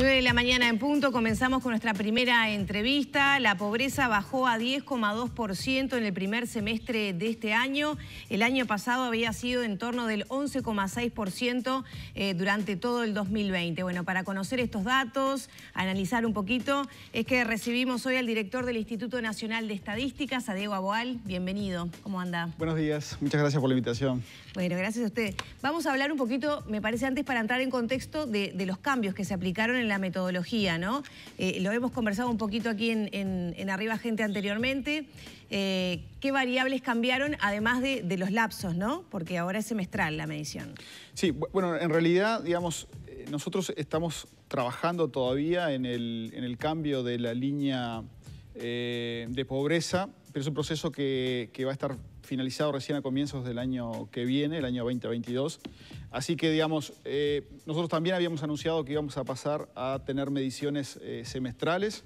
9 de la mañana en punto, comenzamos con nuestra primera entrevista. La pobreza bajó a 10,2% en el primer semestre de este año. El año pasado había sido en torno del 11,6% eh, durante todo el 2020. Bueno, para conocer estos datos, analizar un poquito, es que recibimos hoy al director del Instituto Nacional de Estadísticas, a Diego Aboal. Bienvenido, ¿cómo anda? Buenos días, muchas gracias por la invitación. Bueno, gracias a usted. Vamos a hablar un poquito, me parece antes, para entrar en contexto de, los cambios que se aplicaron en la metodología, ¿no? Eh, lo hemos conversado un poquito aquí en, Arriba Gente anteriormente. Eh, ¿Qué variables cambiaron, además de, los lapsos, ¿no? Porque ahora es semestral la medición. Sí, bueno, en realidad, digamos, eh, nosotros estamos trabajando todavía en el, cambio de la línea de pobreza, pero es un proceso que va a estar finalizado recién a comienzos del año que viene, el año 2022. Así que, digamos, eh, nosotros también habíamos anunciado que íbamos a pasar a tener mediciones eh, semestrales.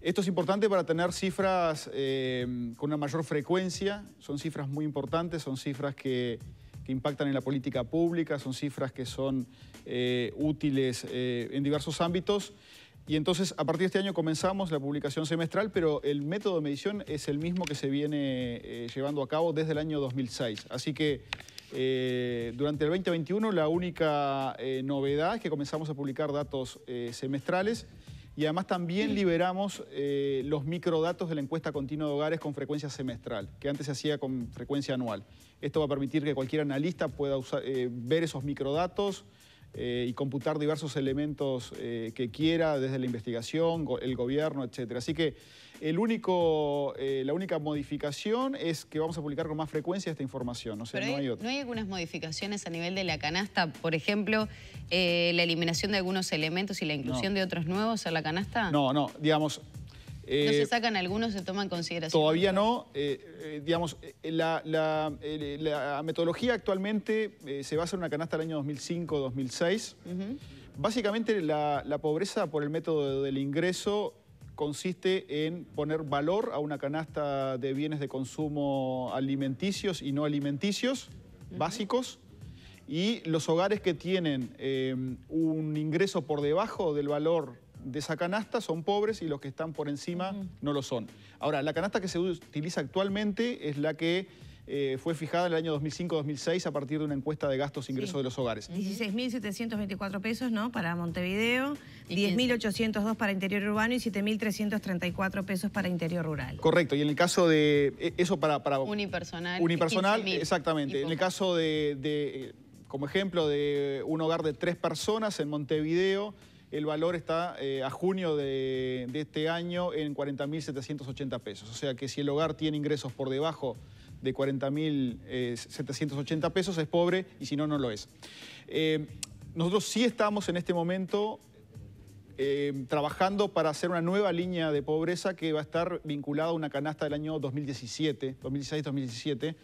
Esto es importante para tener cifras eh, con una mayor frecuencia, son cifras muy importantes, son cifras que, que impactan en la política pública, son cifras que son útiles en diversos ámbitos. Y entonces, a partir de este año comenzamos la publicación semestral, pero el método de medición es el mismo que se viene eh, llevando a cabo desde el año 2006. Así que eh, durante el 2021 la única eh, novedad es que comenzamos a publicar datos semestrales y además también liberamos los microdatos de la encuesta continua de hogares con frecuencia semestral, que antes se hacía con frecuencia anual. Esto va a permitir que cualquier analista pueda ver esos microdatos, eh, y computar diversos elementos eh, que quiera, desde la investigación, el gobierno, etc. Así que el único, eh, la única modificación es que vamos a publicar con más frecuencia esta información, no hay, algunas modificaciones a nivel de la canasta? Por ejemplo, la eliminación de algunos elementos y la inclusión de otros nuevos a la canasta. No, no, digamos, ¿No se eh, sacan algunos, se toman en consideración? Todavía no. Eh, eh, digamos, la, metodología actualmente se basa en una canasta del año 2005-2006. Básicamente la, pobreza por el método del ingreso consiste en poner valor a una canasta de bienes de consumo alimenticios y no alimenticios, básicos, y los hogares que tienen un ingreso por debajo del valor de esa canasta son pobres y los que están por encima no lo son. Ahora, la canasta que se utiliza actualmente es la que eh, fue fijada en el año 2005-2006 a partir de una encuesta de gastos e ingresos de los hogares. 16.724 pesos ¿no? para Montevideo, 10.802 para interior urbano y 7.334 pesos para interior rural. Correcto, y en el caso de... E, eso para... para unipersonal. Unipersonal, exactamente. En el caso de, eh, como ejemplo, de un hogar de tres personas en Montevideo el valor está eh, a junio de, este año en 40.780 pesos. O sea que si el hogar tiene ingresos por debajo de 40.780 eh, pesos es pobre y si no, no lo es. Eh, nosotros sí estamos en este momento trabajando para hacer una nueva línea de pobreza que va a estar vinculada a una canasta del año 2017, 2016-2017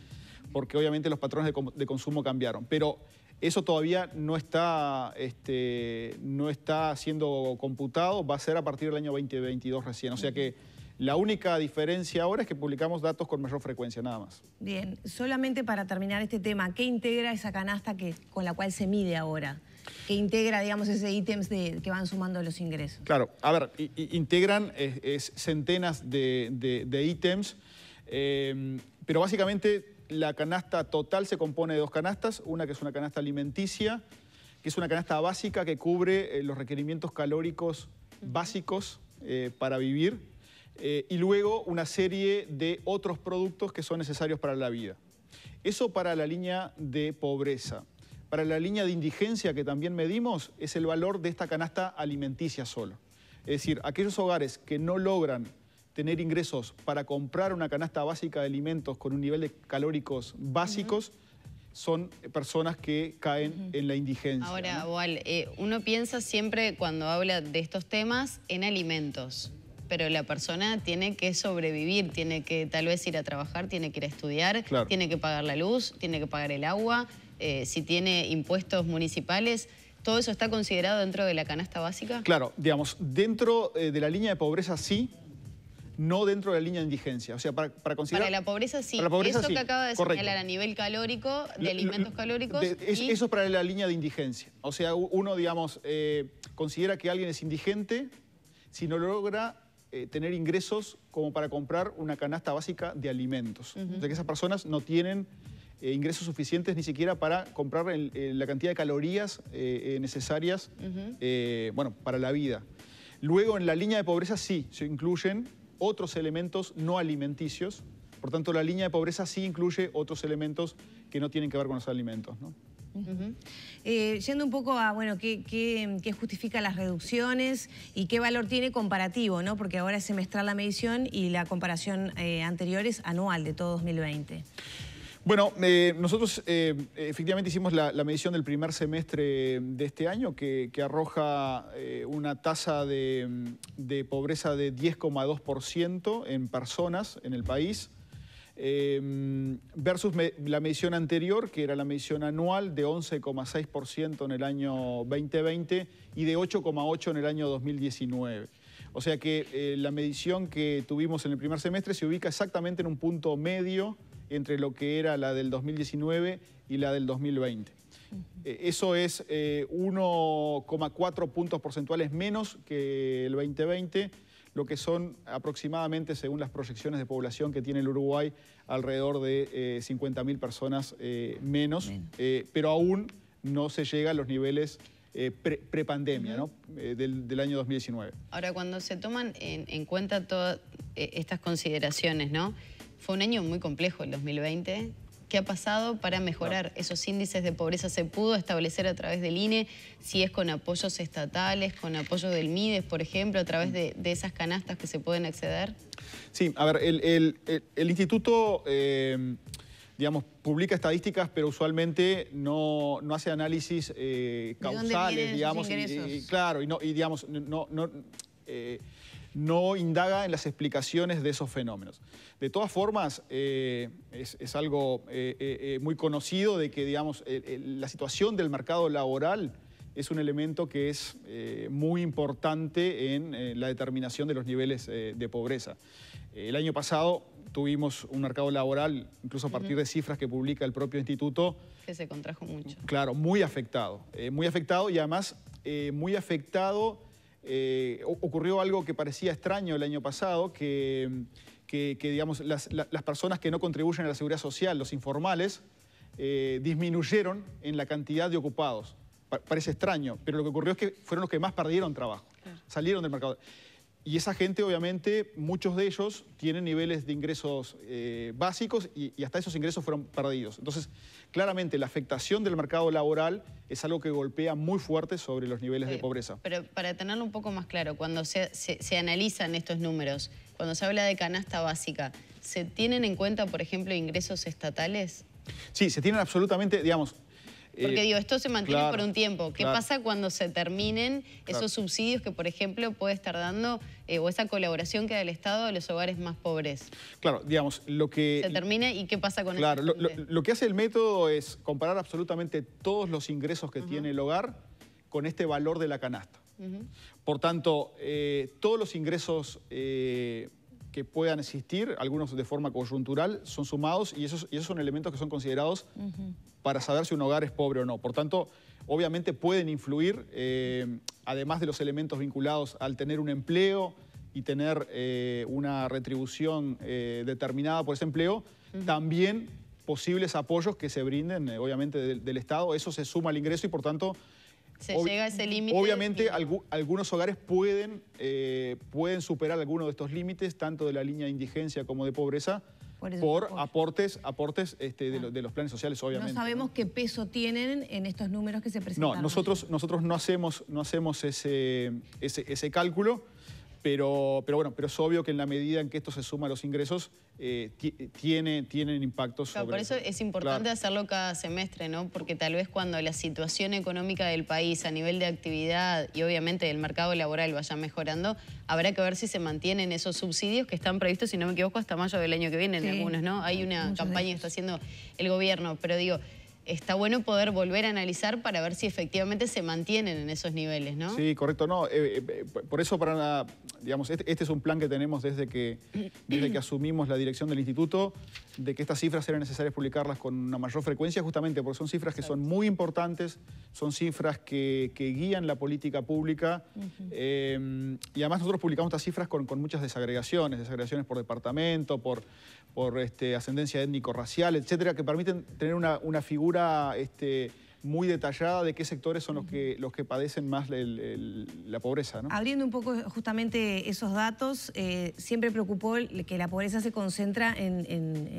porque obviamente los patrones de, consumo cambiaron. Pero eso todavía no está, este, no está siendo computado, va a ser a partir del año 2022 recién. O sea que la única diferencia ahora es que publicamos datos con mayor frecuencia, nada más. Bien, solamente para terminar este tema, ¿qué integra esa canasta que, con la cual se mide ahora? ¿Qué integra, digamos, ese ítems que van sumando los ingresos. Claro, a ver, integran centenas de, ítems, eh, pero básicamente la canasta total se compone de dos canastas, una que es una canasta alimenticia, que es una canasta básica que cubre eh, los requerimientos calóricos básicos eh, para vivir, eh, y luego una serie de otros productos que son necesarios para la vida. Eso para la línea de pobreza. Para la línea de indigencia que también medimos es el valor de esta canasta alimenticia solo. Es decir, aquellos hogares que no logran tener ingresos para comprar una canasta básica de alimentos con un nivel de calóricos básicos, son personas que caen en la indigencia. Ahora, eh, uno piensa siempre cuando habla de estos temas en alimentos, pero la persona tiene que sobrevivir, tiene que tal vez ir a trabajar, tiene que ir a estudiar, tiene que pagar la luz, tiene que pagar el agua, eh, si tiene impuestos municipales. ¿Todo eso está considerado dentro de la canasta básica? Claro, digamos, dentro eh, de la línea de pobreza sí, no dentro de la línea de indigencia. O sea, para, considerar... Para la pobreza sí. Para que acaba de señalar a nivel calórico, de alimentos calóricos... Eso es para la línea de indigencia. O sea, uno, digamos, eh, considera que alguien es indigente si no logra eh, tener ingresos como para comprar una canasta básica de alimentos. O sea, que esas personas no tienen... Eh, ingresos suficientes ni siquiera para comprar la cantidad de calorías necesarias bueno, para la vida. Luego, en la línea de pobreza sí, se incluyen otros elementos no alimenticios. Por tanto, la línea de pobreza sí incluye otros elementos que no tienen que ver con los alimentos. Eh, yendo un poco a, bueno, ¿qué, justifica las reducciones y qué valor tiene comparativo, ¿no? Porque ahora es semestral la medición y la comparación eh, anterior es anual de todo 2020. Bueno, eh, nosotros eh, efectivamente hicimos la, medición del primer semestre de este año que, arroja eh, una tasa de, de pobreza de 10,2% en personas en el país versus la medición anterior, que era la medición anual de 11,6% en el año 2020 y de 8,8% en el año 2019. O sea que la medición que tuvimos en el primer semestre se ubica exactamente en un punto medio entre lo que era la del 2019 y la del 2020. Eh, eso es 1,4 eh, puntos porcentuales menos que el 2020, lo que son aproximadamente, según las proyecciones de población que tiene el Uruguay, alrededor de 50.000 eh, personas menos, pero aún no se llega a los niveles prepandemia, ¿no? del, año 2019. Ahora, cuando se toman en, cuenta todas estas consideraciones, ¿no? Fue un año muy complejo el 2020. ¿Qué ha pasado para mejorar esos índices de pobreza? ¿Se pudo establecer a través del INE? Si es con apoyos estatales, con apoyo del MIDES, por ejemplo, a través de, esas canastas que se pueden acceder. Sí, a ver, el, instituto... Eh, digamos, publica estadísticas, pero usualmente no, no hace análisis eh, causales, digamos. claro, y no, y digamos, no, eh, no indaga en las explicaciones de esos fenómenos. De todas formas, eh, es, algo eh, eh, muy conocido de que, digamos, la situación del mercado laboral es un elemento que es muy importante en la determinación de los niveles de pobreza. El año pasado tuvimos un mercado laboral, incluso a partir de cifras que publica el propio instituto. Que se contrajo mucho. Claro, muy afectado, muy afectado y además muy afectado eh, ocurrió algo que parecía extraño el año pasado, que, mm, digamos, las, personas que no contribuyen a la seguridad social, los informales, eh, disminuyeron en la cantidad de ocupados. parece extraño, pero lo que ocurrió es que fueron los que más perdieron trabajo, salieron del mercado. Y esa gente, obviamente, muchos de ellos tienen niveles de ingresos eh, básicos y, hasta esos ingresos fueron perdidos. Entonces, claramente, la afectación del mercado laboral es algo que golpea muy fuerte sobre los niveles de pobreza. Pero para tenerlo un poco más claro, cuando se, se analizan estos números, cuando se habla de canasta básica, ¿se tienen en cuenta, por ejemplo, ingresos estatales? Sí, se tienen absolutamente, digamos, porque eh, digo, esto se mantiene por un tiempo. ¿Qué pasa cuando se terminen esos subsidios que, por ejemplo, puede estar dando eh, o esa colaboración que da el Estado a los hogares más pobres? Claro, digamos, lo que... Se termina y qué pasa con eso. Claro, lo, que hace el método es comparar absolutamente todos los ingresos que tiene el hogar con este valor de la canasta. Por tanto, eh, todos los ingresos que puedan existir, algunos de forma coyuntural, son sumados y esos, esos son elementos que son considerados para saber si un hogar es pobre o no. Por tanto, obviamente pueden influir, eh, además de los elementos vinculados al tener un empleo y tener eh, una retribución eh, determinada por ese empleo, también posibles apoyos que se brinden, obviamente, del Estado. Eso se suma al ingreso y, por tanto, se llega a ese límite. Obviamente algunos hogares pueden, eh, pueden superar algunos de estos límites, tanto de la línea de indigencia como de pobreza, por, aportes, aportes este, ah. de, los planes sociales, obviamente. No sabemos qué peso tienen en estos números que se presentan. No, nosotros, nosotros no hacemos, no hacemos ese, ese cálculo. Pero, pero, bueno, pero es obvio que en la medida en que esto se suma a los ingresos, eh, tiene, tienen impactos claro, Por eso es importante hacerlo cada semestre, ¿no? Porque tal vez cuando la situación económica del país a nivel de actividad y obviamente del mercado laboral vaya mejorando, habrá que ver si se mantienen esos subsidios que están previstos, si no me equivoco, hasta mayo del año que viene en algunos, ¿no? Hay una campaña que está haciendo el gobierno, pero digo está bueno poder volver a analizar para ver si efectivamente se mantienen en esos niveles, ¿no? Sí, correcto. No, eh, eh, eh, por eso para digamos, este, este, es un plan que tenemos desde que, desde que asumimos la dirección del instituto, de que estas cifras eran necesarias publicarlas con una mayor frecuencia, justamente porque son cifras que son muy importantes, son cifras que, guían la política pública y además nosotros publicamos estas cifras con, con muchas desagregaciones, desagregaciones por departamento, por por este, ascendencia étnico-racial, etcétera, que permiten tener una, figura este, muy detallada de qué sectores son los que, los que padecen más la pobreza. Abriendo un poco justamente esos datos, eh, siempre preocupó que la pobreza se concentra en,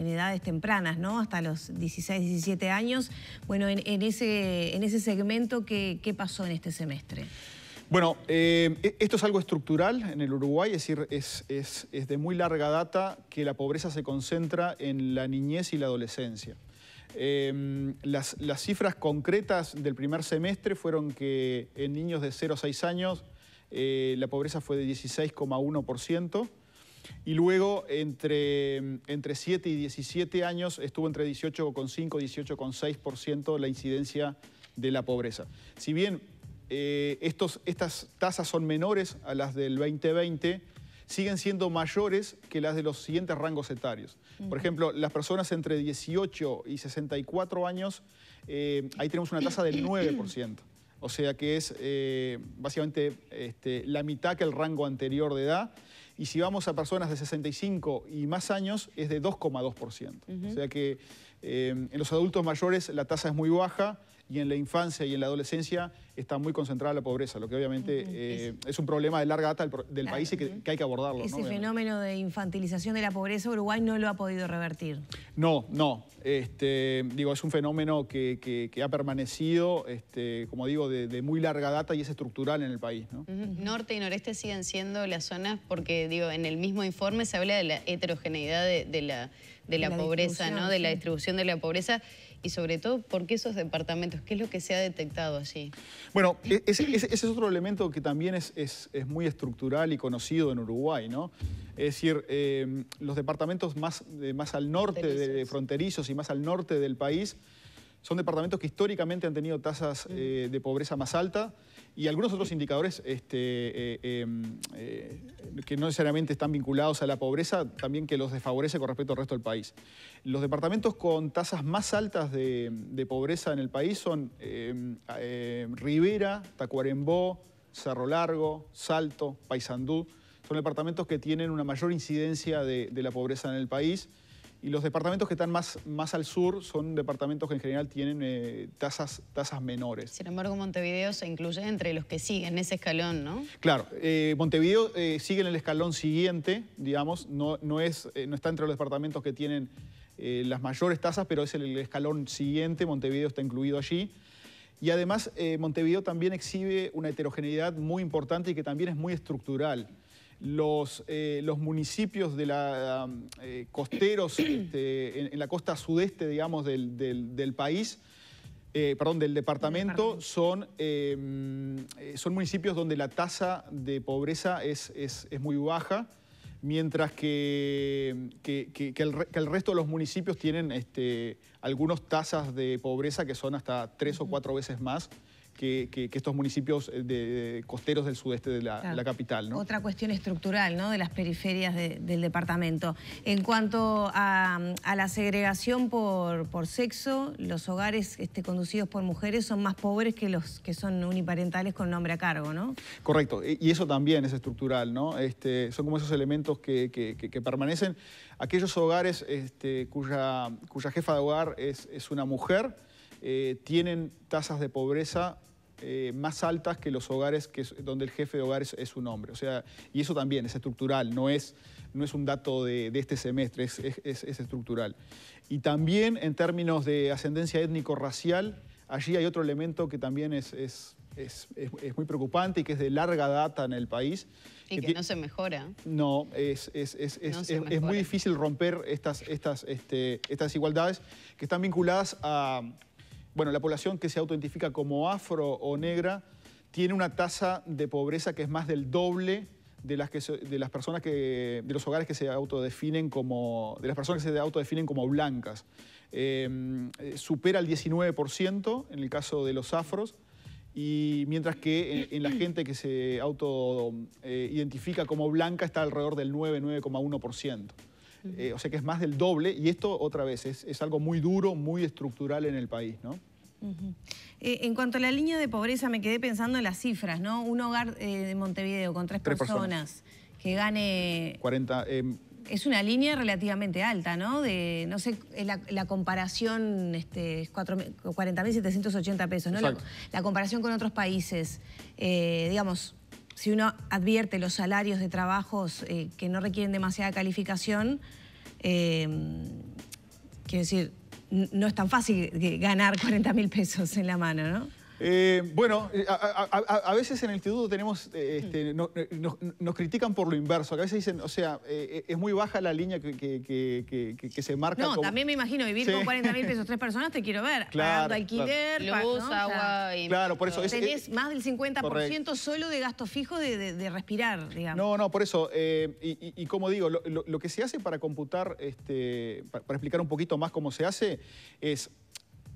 edades tempranas, ¿no? hasta los 16, 17 años. Bueno, en, ese, en ese segmento, ¿qué, ¿qué pasó en este semestre? Bueno, eh, e-, esto es algo estructural en el Uruguay, es decir, es, de muy larga data que la pobreza se concentra en la niñez y la adolescencia. Em, las, las, cifras concretas del primer semestre fueron que en niños de 0 a 6 años eh, la pobreza fue de 16,1%. Y luego, entre, entre 7 y 17 años, estuvo entre 18,5 y 18,6% la incidencia de la pobreza. Si bien eh, estas tasas son menores a las del 2020, siguen siendo mayores que las de los siguientes rangos etarios. Por ejemplo, las personas entre 18 y 64 años, eh, ahí tenemos una tasa del 9%. O sea que es eh, básicamente este, la mitad que el rango anterior de edad. Y si vamos a personas de 65 y más años, es de 2,2%. O sea que en los adultos mayores la tasa es muy baja, y en la infancia y en la adolescencia está muy concentrada la pobreza, lo que obviamente eh, es un problema de larga data del, ah, país y que, hay que abordarlo. Ese fenómeno de infantilización de la pobreza Uruguay no lo ha podido revertir. No, no. Este, digo, es un fenómeno que, ha permanecido, este, como digo, de, muy larga data y es estructural en el país. Norte y noreste siguen siendo las zonas, porque digo, en el mismo informe se habla de la heterogeneidad de, la, de la, pobreza, ¿no? de la distribución de la pobreza y sobre todo, ¿por qué esos departamentos? ¿Qué es lo que se ha detectado allí? Bueno, e-, ese, es otro elemento que también es, muy estructural y conocido en Uruguay, ¿no? Es decir, em, los departamentos más, más al norte, fronterizos. De, fronterizos y más al norte del país, son departamentos que históricamente han tenido tasas eh, de pobreza más alta y algunos otros indicadores este, eh, eh, eh, que no necesariamente están vinculados a la pobreza, también que los desfavorece con respecto al resto del país. Los departamentos con tasas más altas de, pobreza en el país son Rivera, Tacuarembó, Cerro Largo, Salto, Paysandú. Son departamentos que tienen una mayor incidencia de la pobreza en el país. Y los departamentos que están más, más al sur son departamentos que en general tienen eh, tasas, tasas menores. Sin embargo, Montevideo se incluye entre los que siguen ese escalón, ¿no? Claro, eh, Montevideo eh, sigue en el escalón siguiente, digamos, no, no, es, no está entre los departamentos que tienen las mayores tasas, pero es el, el, escalón siguiente, Montevideo está incluido allí. Y además, Montevideo también exhibe una heterogeneidad muy importante y que también es muy estructural. Eh, los, municipios de la, eh, costeros este, en, la costa sudeste, digamos, del, país, eh, perdón, del departamento, Son, mm, son municipios donde la tasa de pobreza es, muy baja, mientras que, el, resto de los municipios tienen este, algunas tasas de pobreza que son hasta tres o cuatro veces más que, estos municipios eh, costeros del sudeste de la, capital. Otra cuestión estructural ¿no? de las periferias del departamento. En cuanto a, la segregación por, sexo, los hogares este, conducidos por mujeres son más pobres que los que son uniparentales con nombre a cargo, ¿no? Correcto, y eso también es estructural, ¿no? Este, son como esos elementos que, permanecen. Aquellos hogares este, cuya, jefa de hogar es, una mujer, eh, tienen tasas de pobreza eh, más altas que los hogares que, donde el jefe de hogares es, un hombre. O sea, y eso también es estructural, no es, no es un dato de, este semestre, es, es, estructural. Y también en términos de ascendencia étnico-racial, allí hay otro elemento que también es, muy preocupante y que es de larga data en el país. Y que, no se mejora. No, es, muy difícil romper estas, estas, este, estas desigualdades que están vinculadas a bueno, la población que se autoidentifica como afro o negra tiene una tasa de pobreza que es más del doble de las, de las personas que, de los hogares que se autodefinen como, de las personas que se autodefinen como blancas. Em, eh, supera el 19% en el caso de los afros, y mientras que en, la gente que se autoidentifica eh, como blanca está alrededor del 9, 9,1%. Eh, o sea que es más del doble, y esto otra vez es, algo muy duro, muy estructural en el país, ¿no? Eh, en cuanto a la línea de pobreza, me quedé pensando en las cifras, ¿no? Un hogar eh, de Montevideo con tres, personas, que gane... 40... es una línea relativamente alta, ¿no? De, no sé, la, comparación este, es 40.780 pesos, ¿no? La, la, comparación con otros países, digamos, si uno advierte los salarios de trabajos eh, que no requieren demasiada calificación, eh, quiero decir, no es tan fácil ganar 40 mil pesos en la mano, ¿no? Eh, bueno, eh, a, veces en el instituto tenemos, eh, este, mm. nos, critican por lo inverso. a veces dicen, o sea, es muy baja la línea que, se marca. No, también me imagino vivir con 40 mil pesos tres personas, te quiero ver. Claro, alquiler, Luz, agua y... Claro, por eso. Es, tenés más del 50% solo de gasto fijo de, respirar, digamos. No, no, por eso. Y, como digo, lo, que se hace para computar, este, para, explicar un poquito más cómo se hace, es,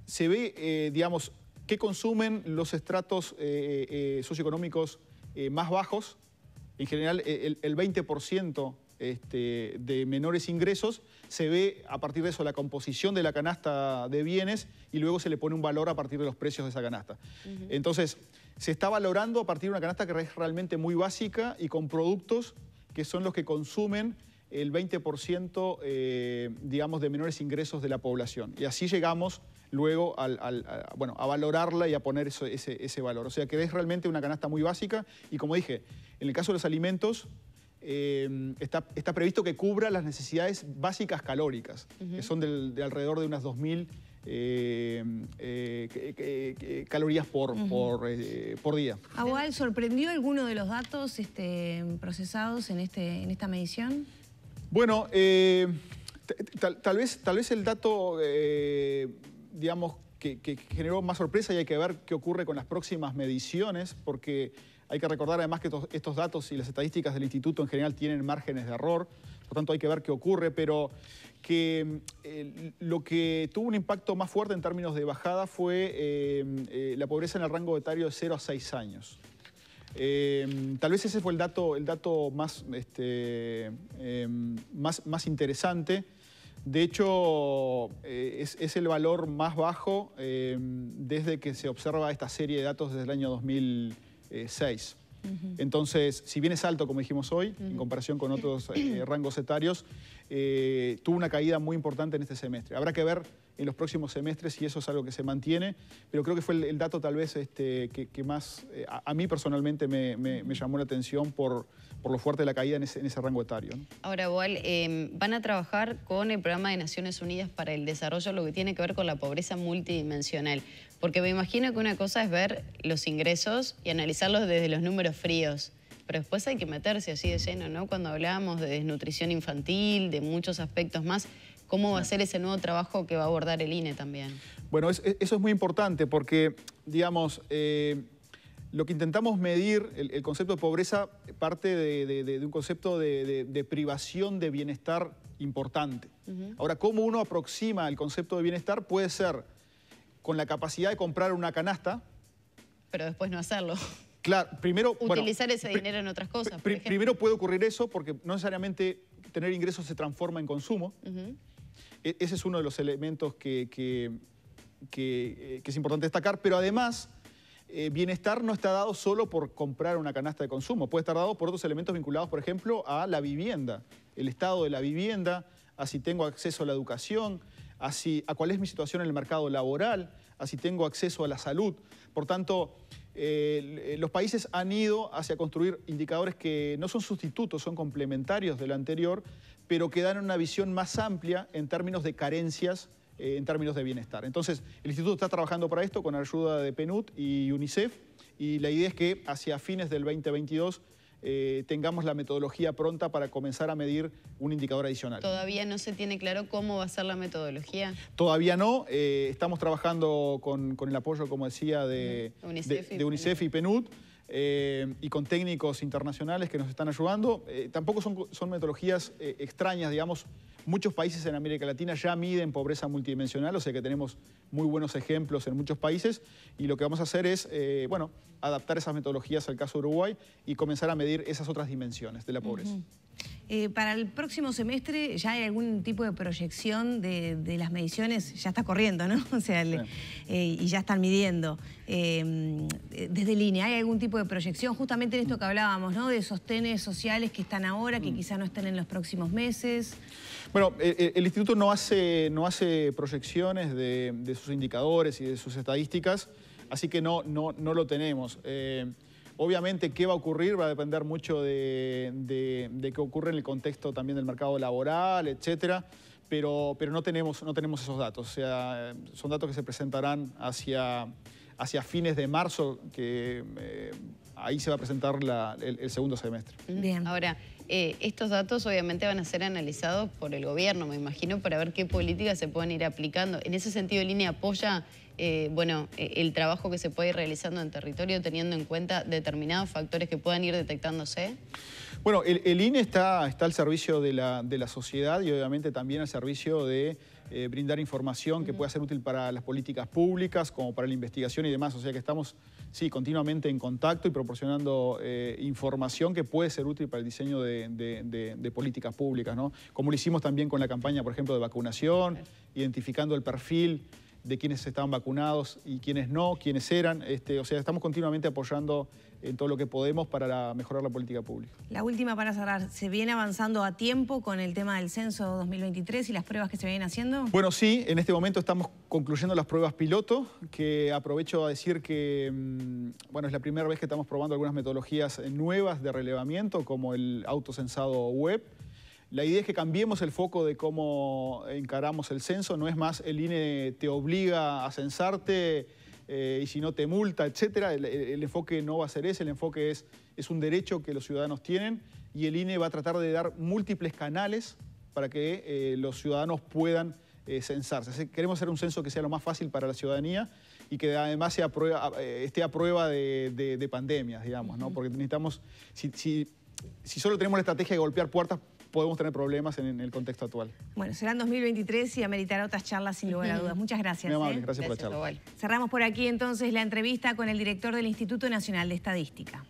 se ve, digamos, ¿Qué consumen los estratos eh, eh, eh, socioeconómicos más bajos? En general, el, 20% este, de menores ingresos se ve a partir de eso la composición de la canasta de bienes y luego se le pone un valor a partir de los precios de esa canasta. Entonces, se está valorando a partir de una canasta que es realmente muy básica y con productos que son los que consumen el 20%, digamos, de menores ingresos de la población. Y así llegamos luego a, bueno, a valorarla y a poner ese, valor. O sea que es realmente una canasta muy básica y como dije, en el caso de los alimentos eh, está, está, previsto que cubra las necesidades básicas calóricas, que son de alrededor de unas 2.000 eh, eh, calorías por, por, día. ¿Agual sorprendió alguno de los datos este, procesados en, este, en esta medición? Bueno, vez, tal vez el dato digamos, que, generó más sorpresa y hay que ver qué ocurre con las próximas mediciones, porque hay que recordar además que estos, datos y las estadísticas del instituto en general tienen márgenes de error, por tanto hay que ver qué ocurre, pero que eh, lo que tuvo un impacto más fuerte en términos de bajada fue eh, eh, la pobreza en el rango etario de 0 a 6 años. tal vez ese fue el dato, este, más, más interesante. De hecho, eh, es, el valor más bajo eh, desde que se observa esta serie de datos desde el año 2006. Entonces, si bien es alto, como dijimos hoy, en comparación con otros eh, rangos etarios, tuvo una caída muy importante en este semestre. Habrá que ver en los próximos semestres y eso es algo que se mantiene, pero creo que fue el, dato tal vez este, que, más eh, a, mí personalmente me, llamó la atención por, por lo fuerte de la caída en ese, rango etario. Ahora, Boal, em, van a trabajar con el programa de Naciones Unidas para el Desarrollo, lo que tiene que ver con la pobreza multidimensional, porque me imagino que una cosa es ver los ingresos y analizarlos desde los números fríos, pero después hay que meterse así de lleno, ¿no? Cuando hablábamos de desnutrición infantil, de muchos aspectos más, ¿cómo va a ser ese nuevo trabajo que va a abordar el INE también? Bueno, eso es muy importante porque, digamos, eh, lo que intentamos medir, el, concepto de pobreza parte de, un concepto de, privación de bienestar importante. Ahora, ¿cómo uno aproxima el concepto de bienestar? Puede ser con la capacidad de comprar una canasta. Pero después no hacerlo. Claro, primero... Utilizar ese dinero en otras cosas, Primero puede ocurrir eso porque no necesariamente tener ingresos se transforma en consumo. E-, ese es uno de los elementos que, que, eh, es importante destacar, pero además... Eh, bienestar no está dado solo por comprar una canasta de consumo, puede estar dado por otros elementos vinculados, por ejemplo, a la vivienda, el estado de la vivienda, a si tengo acceso a la educación, a, a cuál es mi situación en el mercado laboral, a si tengo acceso a la salud. Por tanto, eh, los países han ido hacia construir indicadores que no son sustitutos, son complementarios del anterior, pero que dan una visión más amplia en términos de carencias, eh, en términos de bienestar. Entonces, el instituto está trabajando para esto con ayuda de PNUD y UNICEF, y la idea es que hacia fines del 2022 eh, tengamos la metodología pronta para comenzar a medir un indicador adicional. ¿Todavía no se tiene claro cómo va a ser la metodología? Todavía no. Eh, estamos trabajando con, el apoyo, como decía, de UNICEF, y PNUD. Eh, y con técnicos internacionales que nos están ayudando. tampoco son, son metodologías extrañas, digamos, Muchos países en América Latina ya miden pobreza multidimensional, o sea que tenemos muy buenos ejemplos en muchos países y lo que vamos a hacer es, eh, bueno, adaptar esas metodologías al caso de Uruguay y comenzar a medir esas otras dimensiones de la pobreza. Eh, para el próximo semestre ya hay algún tipo de proyección de, las mediciones, ya está corriendo, ¿no? O sea, eh, y ya están midiendo. Em, desde línea, ¿hay algún tipo de proyección? Justamente en esto que hablábamos, ¿no? De sostenes sociales que están ahora, que mm. quizá no estén en los próximos meses. Bueno, eh, eh, el instituto no hace, no hace proyecciones de, sus indicadores y de sus estadísticas, así que no, no, lo tenemos. Eh, obviamente, qué va a ocurrir va a depender mucho de, qué ocurre en el contexto también del mercado laboral, etcétera, pero, pero no, tenemos, no tenemos esos datos. O sea, son datos que se presentarán hacia, hacia fines de marzo, que ahí se va a presentar el, el segundo semestre. Bien. Ahora, eh, estos datos obviamente van a ser analizados por el gobierno, me imagino, para ver qué políticas se pueden ir aplicando. En ese sentido, Línea apoya eh, bueno, eh, el trabajo que se puede ir realizando en territorio teniendo en cuenta determinados factores que puedan ir detectándose? Bueno, el, INE está, al servicio de la, sociedad y obviamente también al servicio de eh, brindar información que pueda ser útil para las políticas públicas, como para la investigación y demás. O sea que estamos, sí, continuamente en contacto y proporcionando información que puede ser útil para el diseño de, políticas públicas, ¿no? Como lo hicimos también con la campaña, por ejemplo, de vacunación, identificando el perfil de quiénes estaban vacunados y quiénes no, quiénes eran. Este, o sea, estamos continuamente apoyando en todo lo que podemos para mejorar la política pública. La última para cerrar, ¿se viene avanzando a tiempo con el tema del censo 2023 y las pruebas que se vienen haciendo? Bueno, sí, en este momento estamos concluyendo las pruebas piloto, que aprovecho a decir que, mm, bueno, es la primera vez que estamos probando algunas metodologías nuevas de relevamiento, como el autocensado web. La idea es que cambiemos el foco de cómo encaramos el censo, no es más el INE te obliga a censarte eh, y si no te multa, etc. El, enfoque no va a ser ese, el enfoque es, es un derecho que los ciudadanos tienen y el INE va a tratar de dar múltiples canales para que eh, los ciudadanos puedan eh, censarse. queremos hacer un censo que sea lo más fácil para la ciudadanía y que además sea prueba, esté a prueba de, pandemias, digamos, ¿no? Porque necesitamos, si, si solo tenemos la estrategia de golpear puertas podemos tener problemas en, el contexto actual. Bueno, será en 2023 y ameritará otras charlas sin lugar a dudas. Muchas gracias. gracias, ¿eh? gracias, por la charla. Cerramos por aquí entonces la entrevista con el director del Instituto Nacional de Estadística.